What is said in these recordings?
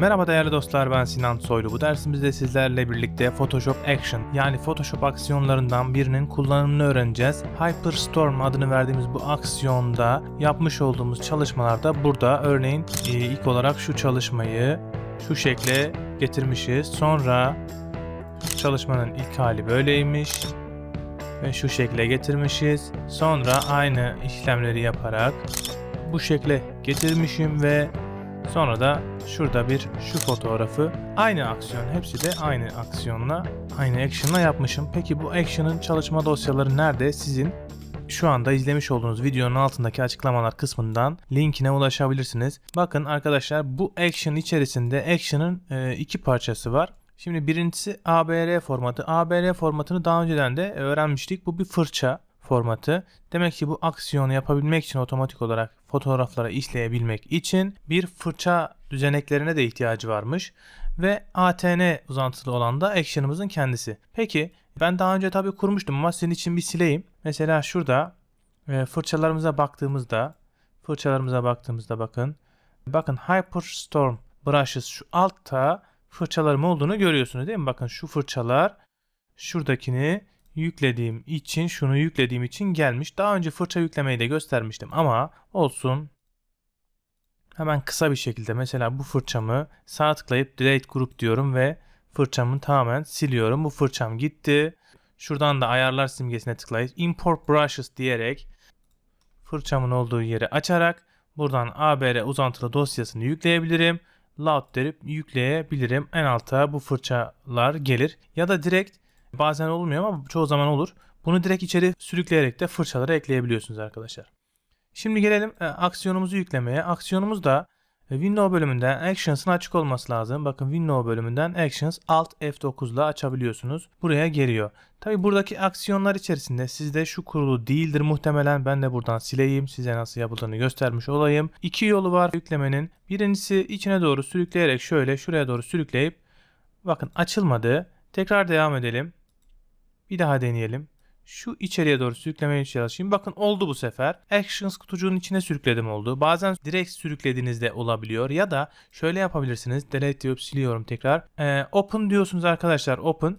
Merhaba değerli dostlar ben Sinan Soylu. Bu dersimizde sizlerle birlikte Photoshop Action yani Photoshop aksiyonlarından birinin kullanımını öğreneceğiz. Hyperstorm adını verdiğimiz bu aksiyonda yapmış olduğumuz çalışmalarda burada örneğin e, ilk olarak şu çalışmayı şu şekle getirmişiz. Sonra çalışmanın ilk hali böyleymiş ve şu şekle getirmişiz. Sonra aynı işlemleri yaparak bu şekle getirmişim ve Sonra da şurada bir şu fotoğrafı aynı aksiyon hepsi de aynı aksiyonla aynı action'la yapmışım. Peki bu action'ın çalışma dosyaları nerede? Sizin şu anda izlemiş olduğunuz videonun altındaki açıklamalar kısmından linkine ulaşabilirsiniz. Bakın arkadaşlar bu action içerisinde action'ın e, iki parçası var. Şimdi birincisi ABR formatı. ABR formatını daha önceden de öğrenmiştik. Bu bir fırça formatı. Demek ki bu aksiyonu yapabilmek için otomatik olarak fotoğraflara işleyebilmek için bir fırça düzeneklerine de ihtiyacı varmış ve ATN uzantılı olan da action'ımızın kendisi. Peki ben daha önce tabi kurmuştum ama senin için bir sileyim. Mesela şurada e, fırçalarımıza baktığımızda fırçalarımıza baktığımızda bakın bakın Hyperstorm brushes şu altta fırçalarım olduğunu görüyorsunuz değil mi? Bakın şu fırçalar şuradakini yüklediğim için şunu yüklediğim için gelmiş. Daha önce fırça yüklemeyi de göstermiştim ama olsun. Hemen kısa bir şekilde mesela bu fırçamı sağ tıklayıp delete grup diyorum ve fırçamı tamamen siliyorum. Bu fırçam gitti. Şuradan da ayarlar simgesine tıklayıp import brushes diyerek fırçamın olduğu yeri açarak buradan ABR uzantılı dosyasını yükleyebilirim. Load derip yükleyebilirim. En alta bu fırçalar gelir. Ya da direkt Bazen olmuyor ama çoğu zaman olur. Bunu direkt içeri sürükleyerek de fırçalara ekleyebiliyorsunuz arkadaşlar. Şimdi gelelim e, aksiyonumuzu yüklemeye. Aksiyonumuz da e, Window bölümünden Actions'ın açık olması lazım. Bakın Window bölümünden Actions Alt F9 ile açabiliyorsunuz. Buraya geliyor. Tabi buradaki aksiyonlar içerisinde sizde şu kurulu değildir muhtemelen. Ben de buradan sileyim. Size nasıl yapıldığını göstermiş olayım. İki yolu var yüklemenin. Birincisi içine doğru sürükleyerek şöyle şuraya doğru sürükleyip bakın açılmadı. Tekrar devam edelim. Bir daha deneyelim. Şu içeriye doğru sürüklemeye çalışayım. Bakın oldu bu sefer. Actions kutucuğun içine sürükledim oldu. Bazen direkt sürüklediğinizde olabiliyor. Ya da şöyle yapabilirsiniz. Delete diyorum siliyorum tekrar. Ee, open diyorsunuz arkadaşlar. Open.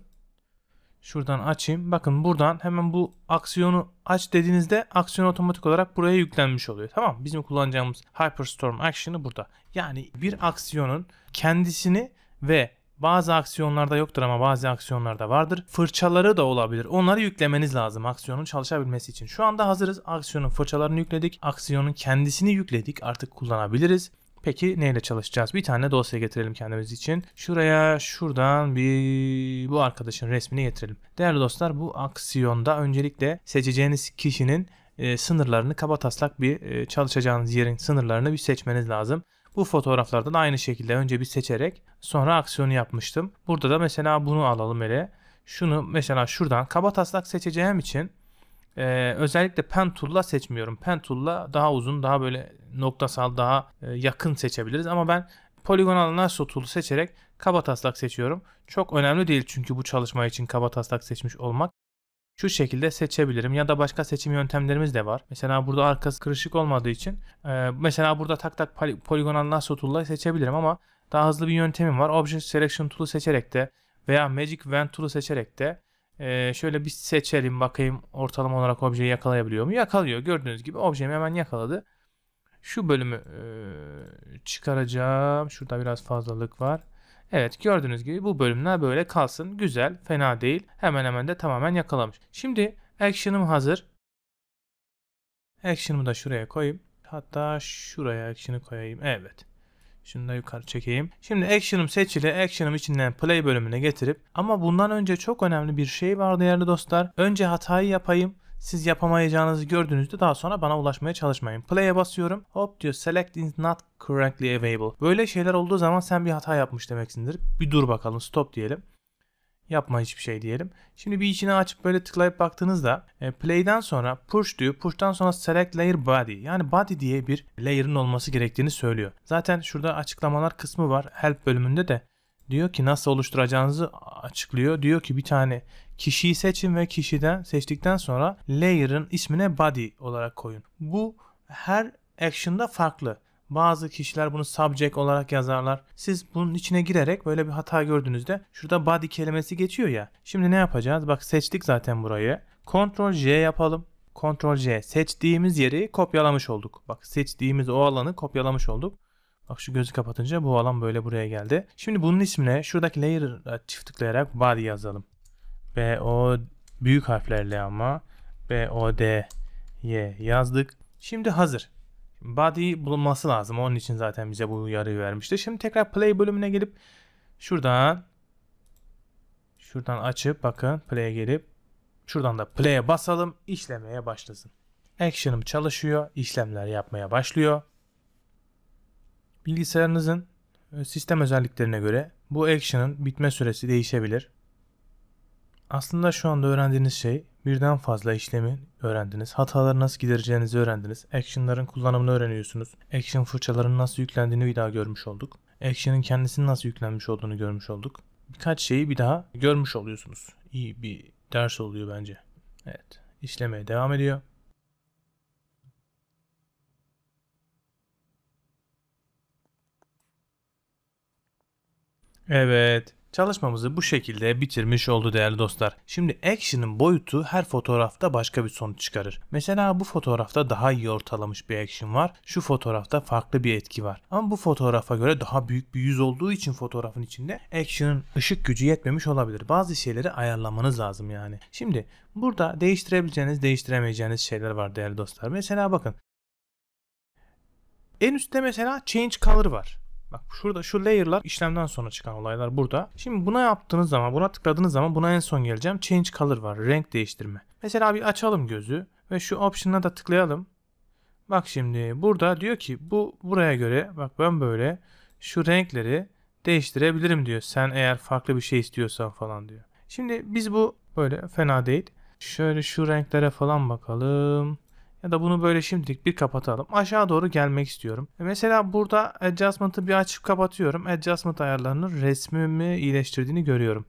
Şuradan açayım. Bakın buradan hemen bu aksiyonu aç dediğinizde aksiyon otomatik olarak buraya yüklenmiş oluyor. Tamam Bizim kullanacağımız Hyperstorm Action'ı burada. Yani bir aksiyonun kendisini ve bazı aksiyonlarda yoktur ama bazı aksiyonlarda vardır. Fırçaları da olabilir. Onları yüklemeniz lazım aksiyonun çalışabilmesi için. Şu anda hazırız. Aksiyonun fırçalarını yükledik. Aksiyonun kendisini yükledik. Artık kullanabiliriz. Peki neyle çalışacağız? Bir tane dosya getirelim kendimiz için. Şuraya şuradan bir bu arkadaşın resmini getirelim. Değerli dostlar bu aksiyonda öncelikle seçeceğiniz kişinin e, sınırlarını kaba taslak bir e, çalışacağınız yerin sınırlarını bir seçmeniz lazım. Bu fotoğraflardan aynı şekilde önce bir seçerek sonra aksiyonu yapmıştım. Burada da mesela bunu alalım ele, Şunu mesela şuradan kaba taslak seçeceğim için ee, özellikle pen tool'la seçmiyorum. Pen tool'la daha uzun, daha böyle noktasal, daha e, yakın seçebiliriz. Ama ben poligonal lasso tool'u seçerek kaba taslak seçiyorum. Çok önemli değil çünkü bu çalışma için kaba taslak seçmiş olmak şu şekilde seçebilirim ya da başka seçim yöntemlerimiz de var. Mesela burada arkası kırışık olmadığı için e, mesela burada tak tak poligonal lasso tool'la seçebilirim ama daha hızlı bir yöntemim var. Object selection tool'u seçerek de veya magic wand tool'u seçerek de e, şöyle bir seçelim bakayım ortalama olarak objeyi yakalayabiliyor mu? Yakalıyor. Gördüğünüz gibi objemi hemen yakaladı. Şu bölümü e, çıkaracağım. Şurada biraz fazlalık var. Evet gördüğünüz gibi bu bölümler böyle kalsın. Güzel, fena değil. Hemen hemen de tamamen yakalamış. Şimdi action'ım hazır. Action'ımı da şuraya koyayım. Hatta şuraya action'ı koyayım. Evet. Şunu da yukarı çekeyim. Şimdi action'ım seçili. Action'ım içinden play bölümüne getirip ama bundan önce çok önemli bir şey var değerli dostlar. Önce hatayı yapayım. Siz yapamayacağınızı gördüğünüzde daha sonra bana ulaşmaya çalışmayın. Play'e basıyorum. Hop diyor select is not currently available. Böyle şeyler olduğu zaman sen bir hata yapmış demeksindir. Bir dur bakalım stop diyelim. Yapma hiçbir şey diyelim. Şimdi bir içine açıp böyle tıklayıp baktığınızda e, play'den sonra push diyor. Push'tan sonra select layer body. Yani body diye bir layer'ın olması gerektiğini söylüyor. Zaten şurada açıklamalar kısmı var. Help bölümünde de diyor ki nasıl oluşturacağınızı açıklıyor. Diyor ki bir tane kişiyi seçin ve kişiden seçtikten sonra layer'ın ismine body olarak koyun. Bu her action'da farklı. Bazı kişiler bunu subject olarak yazarlar. Siz bunun içine girerek böyle bir hata gördüğünüzde şurada body kelimesi geçiyor ya. Şimdi ne yapacağız? Bak seçtik zaten burayı. Ctrl J yapalım. Ctrl J seçtiğimiz yeri kopyalamış olduk. Bak seçtiğimiz o alanı kopyalamış olduk. Bak şu gözü kapatınca bu alan böyle buraya geldi. Şimdi bunun ismine şuradaki layer çift tıklayarak body yazalım. B O büyük harflerle ama B O D Y yazdık. Şimdi hazır. Body bulunması lazım. Onun için zaten bize bu uyarıyı vermişti. Şimdi tekrar play bölümüne gelip şuradan şuradan açıp bakın play'e gelip şuradan da play'e basalım işlemeye başlasın. Action'ım çalışıyor. işlemler yapmaya başlıyor. Bilgisayarınızın e, sistem özelliklerine göre bu action'ın bitme süresi değişebilir. Aslında şu anda öğrendiğiniz şey birden fazla işlemi öğrendiniz. Hataları nasıl gidereceğinizi öğrendiniz. Action'ların kullanımını öğreniyorsunuz. Action fırçalarının nasıl yüklendiğini bir daha görmüş olduk. Action'ın kendisinin nasıl yüklenmiş olduğunu görmüş olduk. Birkaç şeyi bir daha görmüş oluyorsunuz. İyi bir ders oluyor bence. Evet işlemeye devam ediyor. Evet. Çalışmamızı bu şekilde bitirmiş oldu değerli dostlar. Şimdi action'ın boyutu her fotoğrafta başka bir sonuç çıkarır. Mesela bu fotoğrafta daha iyi ortalamış bir action var. Şu fotoğrafta farklı bir etki var. Ama bu fotoğrafa göre daha büyük bir yüz olduğu için fotoğrafın içinde action'ın ışık gücü yetmemiş olabilir. Bazı şeyleri ayarlamanız lazım yani. Şimdi burada değiştirebileceğiniz, değiştiremeyeceğiniz şeyler var değerli dostlar. Mesela bakın. En üstte mesela change color var. Bak şurada şu layer'lar işlemden sonra çıkan olaylar burada. Şimdi buna yaptığınız zaman, buna tıkladığınız zaman buna en son geleceğim. Change color var. Renk değiştirme. Mesela bir açalım gözü ve şu option'a da tıklayalım. Bak şimdi burada diyor ki bu buraya göre bak ben böyle şu renkleri değiştirebilirim diyor. Sen eğer farklı bir şey istiyorsan falan diyor. Şimdi biz bu böyle fena değil. Şöyle şu renklere falan bakalım ya da bunu böyle şimdilik bir kapatalım. Aşağı doğru gelmek istiyorum. E, mesela burada adjustment'ı bir açıp kapatıyorum. Adjustment ayarlarının resmimi iyileştirdiğini görüyorum.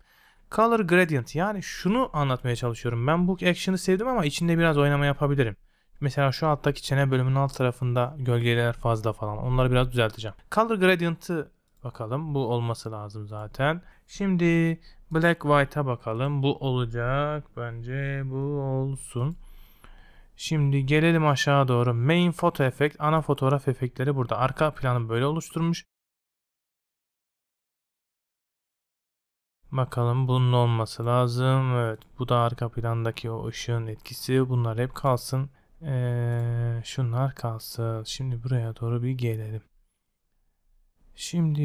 Color Gradient yani şunu anlatmaya çalışıyorum. Ben bu action'ı sevdim ama içinde biraz oynama yapabilirim. Mesela şu alttaki çene bölümünün alt tarafında gölgeler fazla falan. Onları biraz düzelteceğim. Color Gradient'ı bakalım. Bu olması lazım zaten. Şimdi Black White'a bakalım. Bu olacak. Bence bu olsun. Şimdi gelelim aşağı doğru. Main Photo Effect, ana fotoğraf efektleri burada. Arka planı böyle oluşturmuş. Bakalım bunun olması lazım. Evet bu da arka plandaki o ışığın etkisi. Bunlar hep kalsın. Ee, şunlar kalsın. Şimdi buraya doğru bir gelelim. Şimdi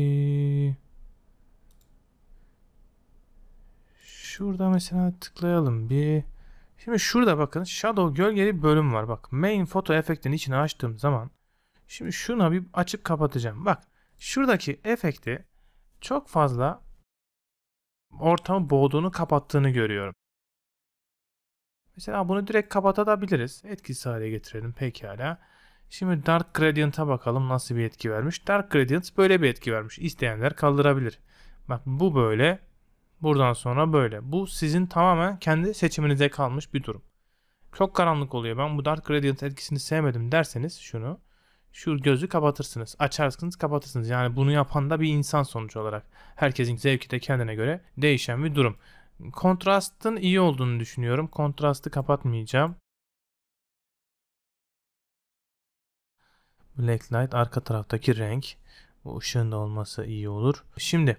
şurada mesela tıklayalım bir. Şimdi şurada bakın Shadow gölgeli bölüm var. Bak main Foto Efekti'nin içine açtığım zaman şimdi şuna bir açıp kapatacağım. Bak şuradaki efekti çok fazla ortamı boğduğunu kapattığını görüyorum. Mesela bunu direkt kapatabiliriz. Etkisiz hale getirelim pekala. Şimdi Dark Gradient'a bakalım nasıl bir etki vermiş. Dark Gradient böyle bir etki vermiş. İsteyenler kaldırabilir. Bak bu böyle Buradan sonra böyle. Bu sizin tamamen kendi seçiminize kalmış bir durum. Çok karanlık oluyor. Ben bu Dark Gradient etkisini sevmedim derseniz şunu. Şu gözü kapatırsınız. Açarsınız kapatırsınız. Yani bunu yapan da bir insan sonuç olarak. Herkesin zevki de kendine göre değişen bir durum. Kontrastın iyi olduğunu düşünüyorum. Kontrastı kapatmayacağım. Blacklight arka taraftaki renk. Bu ışığın da olması iyi olur. Şimdi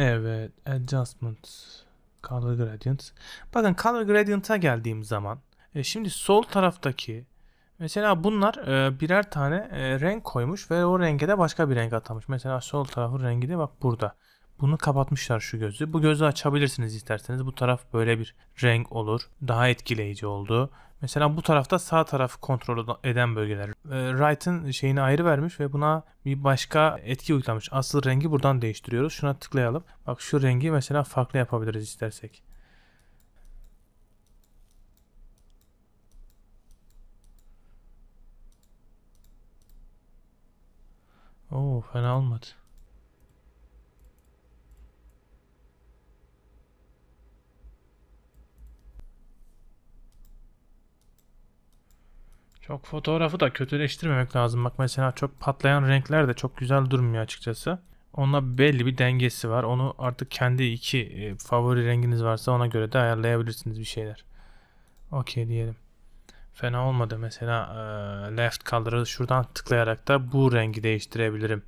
Evet. Adjustment. Color Gradient. Bakın Color Gradient'a geldiğim zaman e, şimdi sol taraftaki mesela bunlar e, birer tane e, renk koymuş ve o renge de başka bir renk atamış. Mesela sol tarafı rengi de bak burada. Bunu kapatmışlar şu gözü. Bu gözü açabilirsiniz isterseniz. Bu taraf böyle bir renk olur. Daha etkileyici oldu. Mesela bu tarafta sağ tarafı kontrol eden bölgeler. Ee, Right'ın şeyini ayrı vermiş ve buna bir başka etki uygulamış. Asıl rengi buradan değiştiriyoruz. Şuna tıklayalım. Bak şu rengi mesela farklı yapabiliriz istersek. Oo fena olmadı. Çok fotoğrafı da kötüleştirmemek lazım. Bak mesela çok patlayan renkler de çok güzel durmuyor açıkçası. Onunla belli bir dengesi var. Onu artık kendi iki e, favori renginiz varsa ona göre de ayarlayabilirsiniz bir şeyler. Okey diyelim. Fena olmadı. Mesela e, left color'ı şuradan tıklayarak da bu rengi değiştirebilirim.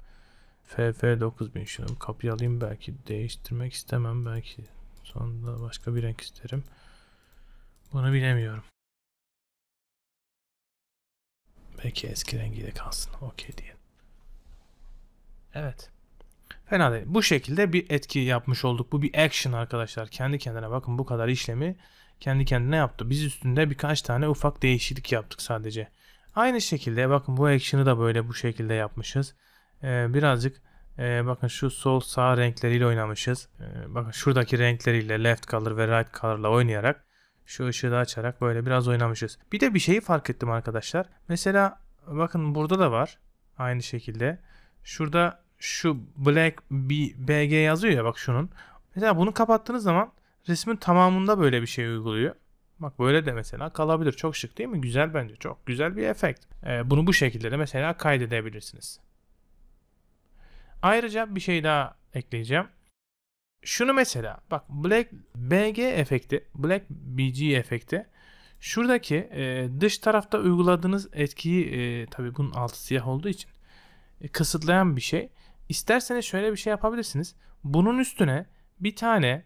FF9000 şunu kopyalayayım belki değiştirmek istemem belki. Sonunda başka bir renk isterim. Bunu bilemiyorum. Peki eski rengiyle kalsın. Okey diyelim. Evet. Fena değil. Bu şekilde bir etki yapmış olduk. Bu bir action arkadaşlar. Kendi kendine bakın bu kadar işlemi kendi kendine yaptı. Biz üstünde birkaç tane ufak değişiklik yaptık sadece. Aynı şekilde bakın bu action'ı da böyle bu şekilde yapmışız. Ee, birazcık e, bakın şu sol sağ renkleriyle oynamışız. Ee, bakın şuradaki renkleriyle left color ve right color'la oynayarak şu ışığı da açarak böyle biraz oynamışız. Bir de bir şeyi fark ettim arkadaşlar. Mesela bakın burada da var. Aynı şekilde. Şurada şu Black BG yazıyor ya bak şunun. Mesela bunu kapattığınız zaman resmin tamamında böyle bir şey uyguluyor. Bak böyle de mesela kalabilir. Çok şık değil mi? Güzel bence. Çok güzel bir efekt. Ee, bunu bu şekilde de mesela kaydedebilirsiniz. Ayrıca bir şey daha ekleyeceğim şunu mesela bak Black BG efekti, Black BG efekti şuradaki e, dış tarafta uyguladığınız etkiyi e, tabi bunun altı siyah olduğu için e, kısıtlayan bir şey. İsterseniz şöyle bir şey yapabilirsiniz. Bunun üstüne bir tane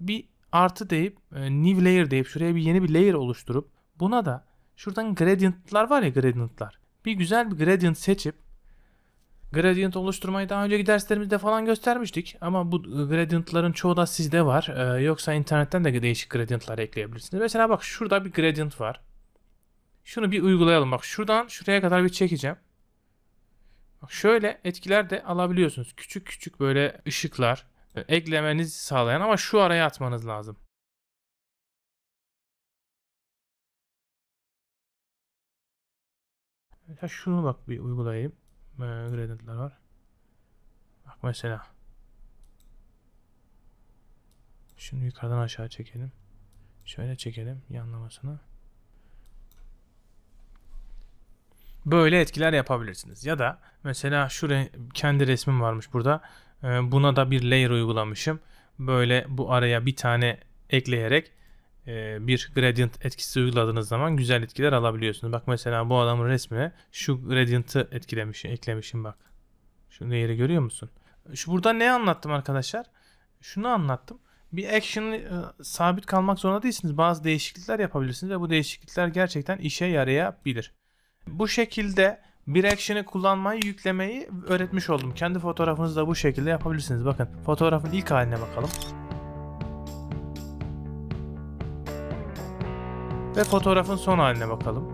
bir artı deyip e, new layer deyip şuraya bir yeni bir layer oluşturup buna da şuradan gradientlar var ya gradientlar. Bir güzel bir gradient seçip Gradient oluşturmayı daha önceki derslerimizde falan göstermiştik ama bu e, gradientların çoğu da sizde var. Ee, yoksa internetten de değişik gradientlar ekleyebilirsiniz. Mesela bak şurada bir gradient var. Şunu bir uygulayalım. Bak şuradan şuraya kadar bir çekeceğim. Bak şöyle etkiler de alabiliyorsunuz. Küçük küçük böyle ışıklar e, eklemenizi sağlayan ama şu araya atmanız lazım. Şunu bak bir uygulayayım. Böyle ee, var. Bak mesela. şunu yukarıdan aşağı çekelim. Şöyle çekelim yanlamasını. Böyle etkiler yapabilirsiniz. Ya da mesela şuraya kendi resmim varmış burada. Ee, buna da bir layer uygulamışım. Böyle bu araya bir tane ekleyerek e, bir gradient etkisi uyguladığınız zaman güzel etkiler alabiliyorsunuz. Bak mesela bu adamın resmine şu gradient'ı etkilemişim, eklemişim bak. Şu değeri görüyor musun? Şu burada ne anlattım arkadaşlar? Şunu anlattım. Bir action e, sabit kalmak zorunda değilsiniz. Bazı değişiklikler yapabilirsiniz ve bu değişiklikler gerçekten işe yarayabilir. Bu şekilde bir action'ı kullanmayı, yüklemeyi öğretmiş oldum. Kendi fotoğrafınızı da bu şekilde yapabilirsiniz. Bakın fotoğrafın ilk haline bakalım. Ve fotoğrafın son haline bakalım.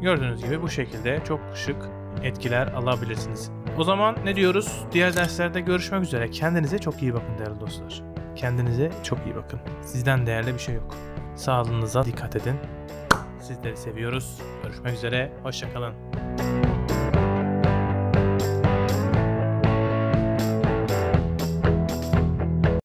Gördüğünüz gibi bu şekilde çok şık etkiler alabilirsiniz. O zaman ne diyoruz? Diğer derslerde görüşmek üzere. Kendinize çok iyi bakın değerli dostlar. Kendinize çok iyi bakın. Sizden değerli bir şey yok. Sağlığınıza dikkat edin. Sizleri seviyoruz. Görüşmek üzere. Hoşçakalın.